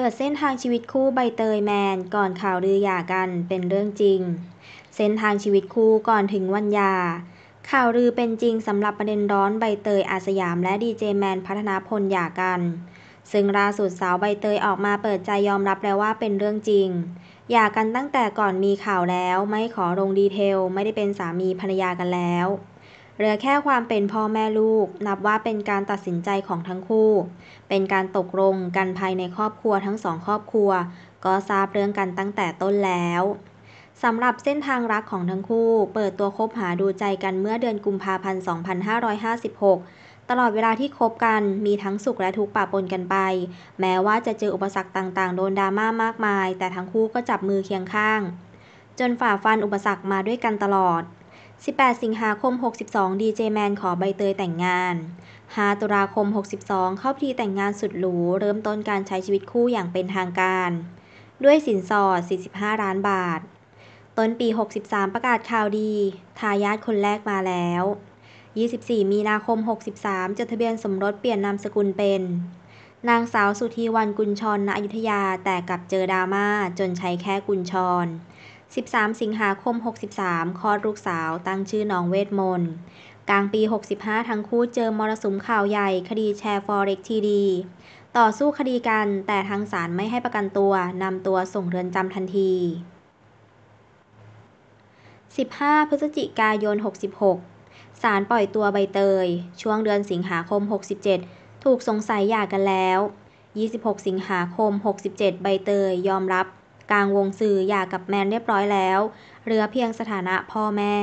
เปิดเส้นทางชีวิตคู่ใบเตยแมนก่อนข่าวลือหย่ากันเป็นเรื่องจริง เส้นทางชีวิตคู่ก่อนถึงวันหย่าข่าวลือเป็นจริงสำหรับประเด็นร้อนใบเตยอาสยามและดีเจแมนพัฒนาพลหย่ากัน ซึ่งราสุดสาวใบเตยออกมาเปิดใจยอมรับแล้ว ว่าเป็นเรื่องจริงหย่ากันตั้งแต่ก่อนมีข่าวแล้วไม่ขอลงดีเทล ไม่ได้เป็นสามีภรรยากันแล้วเหลือแค่ความเป็นพ่อแม่ลูกนับว่าเป็นการตัดสินใจของทั้งคู่ เป็นการตกลงกันภายในครอบครัวทั้งสองครอบครัว ก็ทราบเรื่องกันตั้งแต่ต้นแล้วสำหรับเส้นทางรักของทั้งคู่ เปิดตัวคบหาดูใจกันเมื่อเดือนกุมภาพันธ์2556 ตลอดเวลาที่คบกันมีทั้งสุขและทุกข์ปะปนกันไป แม้ว่าจะเจออุปสรรคต่าง ๆโดนดราม่ามากมาย แต่ทั้งคู่ก็จับมือเคียงข้าง จนฝ่าฟันอุปสรรคมาด้วยกันตลอด18 สิงหาคม 62 ดีเจแมนขอใบเตยแต่งงาน5ตุลาคม 62 เข้าพิธีแต่งงานสุดหรูเริ่มต้นการใช้ชีวิตคู่อย่างเป็นทางการ ด้วยสินสอด 45ล้านบาท ต้นปี 63 ประกาศข่าวดี ทายาทคนแรกมาแล้ว 24 มีนาคม 63จดทะเบียนสมรสเปลี่ยนนามสกุลเป็น นางสาวสุธีวันกุญชร ณอยุธยาแต่กลับเจอดราม่าจนใช้แค่กุญชร13 สิงหาคม 63คลอดลูกสาว ตั้งชื่อน้องเวทมนต์ กลางปี 65 ทั้งคู่เจอมรสุมข่าวใหญ่ คดีแชร์ฟอเร็กทีดี ต่อสู้คดีกัน แต่ทางศาลไม่ให้ประกันตัว นำตัวส่งเรือนจำทันที 15 พฤศจิกายน 66ศาลปล่อยตัวใบเตย ช่วงเดือนสิงหาคม 67 ถูกสงสัยหย่ากันแล้ว 26 สิงหาคม 67 ใบเตย ยอมรับกลางวงสื่อหย่ากับแมนเรียบร้อยแล้ว เหลือเพียงสถานะพ่อแม่